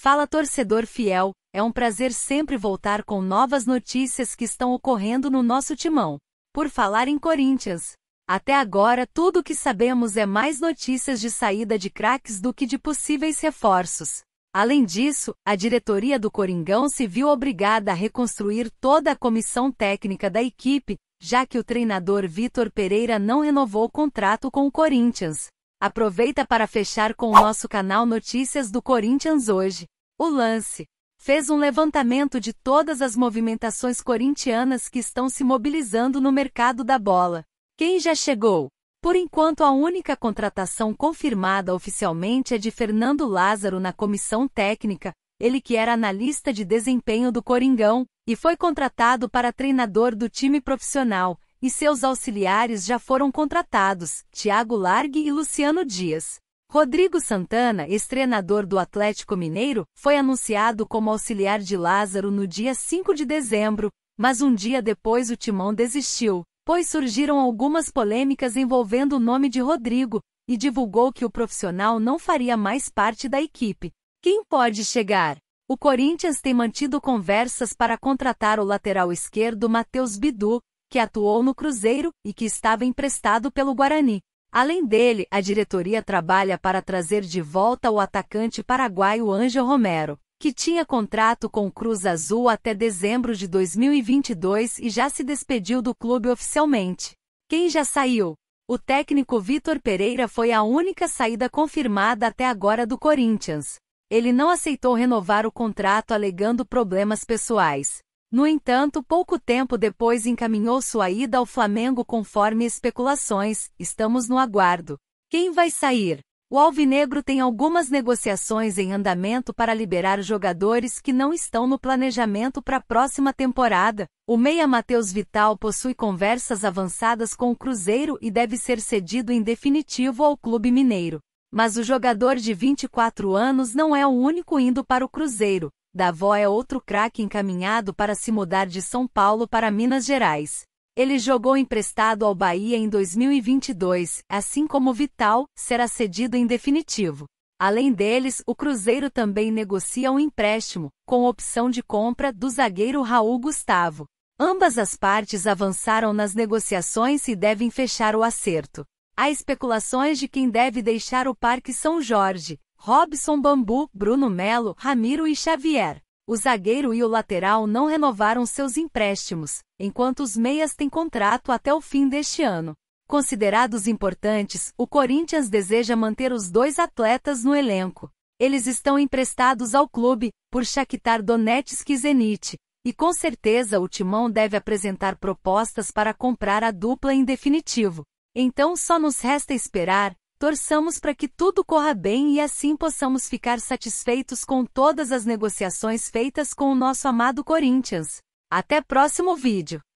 Fala torcedor fiel, é um prazer sempre voltar com novas notícias que estão ocorrendo no nosso timão. Por falar em Corinthians, até agora tudo o que sabemos é mais notícias de saída de craques do que de possíveis reforços. Além disso, a diretoria do Coringão se viu obrigada a reconstruir toda a comissão técnica da equipe, já que o treinador Vitor Pereira não renovou o contrato com o Corinthians. Aproveita para fechar com o nosso canal Notícias do Corinthians hoje. O lance fez um levantamento de todas as movimentações corintianas que estão se mobilizando no mercado da bola. Quem já chegou? Por enquanto, a única contratação confirmada oficialmente é de Fernando Lázaro na comissão técnica, ele que era analista de desempenho do Coringão, e foi contratado para treinador do time profissional, e seus auxiliares já foram contratados, Tiago Largue e Luciano Dias. Rodrigo Santana, ex-treinador do Atlético Mineiro, foi anunciado como auxiliar de Lázaro no dia 5 de dezembro, mas um dia depois o timão desistiu, pois surgiram algumas polêmicas envolvendo o nome de Rodrigo, e divulgou que o profissional não faria mais parte da equipe. Quem pode chegar? O Corinthians tem mantido conversas para contratar o lateral esquerdo Matheus Bidu, que atuou no Cruzeiro e que estava emprestado pelo Guarani. Além dele, a diretoria trabalha para trazer de volta o atacante paraguaio Ângelo Romero, que tinha contrato com o Cruz Azul até dezembro de 2022 e já se despediu do clube oficialmente. Quem já saiu? O técnico Vitor Pereira foi a única saída confirmada até agora do Corinthians. Ele não aceitou renovar o contrato alegando problemas pessoais. No entanto, pouco tempo depois encaminhou sua ida ao Flamengo conforme especulações, estamos no aguardo. Quem vai sair? O Alvinegro tem algumas negociações em andamento para liberar jogadores que não estão no planejamento para a próxima temporada. O meia Matheus Vital possui conversas avançadas com o Cruzeiro e deve ser cedido em definitivo ao clube mineiro. Mas o jogador de 24 anos não é o único indo para o Cruzeiro. Davó é outro craque encaminhado para se mudar de São Paulo para Minas Gerais. Ele jogou emprestado ao Bahia em 2022, assim como Vital, será cedido em definitivo. Além deles, o Cruzeiro também negocia um empréstimo, com opção de compra, do zagueiro Raul Gustavo. Ambas as partes avançaram nas negociações e devem fechar o acerto. Há especulações de quem deve deixar o Parque São Jorge, Robson Bambu, Bruno Melo, Ramiro e Xavier. O zagueiro e o lateral não renovaram seus empréstimos, enquanto os meias têm contrato até o fim deste ano. Considerados importantes, o Corinthians deseja manter os dois atletas no elenco. Eles estão emprestados ao clube, por Shakhtar Donetsk e Zenit, e com certeza o Timão deve apresentar propostas para comprar a dupla em definitivo. Então só nos resta esperar, Torçamos para que tudo corra bem e assim possamos ficar satisfeitos com todas as negociações feitas com o nosso amado Corinthians. Até próximo vídeo!